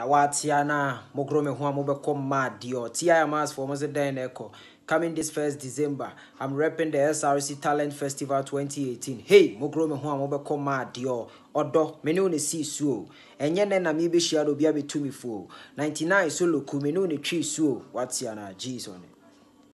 na waatia na mogoro me huwa a mobɛkɔ maadeɛ ɔtia amasfoɔ mo coming this first December. I'm repping the SRC Talent Festival 2018. Hey, mogro me huwa amobe koma Odo, menu ne si suo. Enye na mibi shiado biabe tumi fuo. 99 solo ku menu ne tri suo. What's yana G's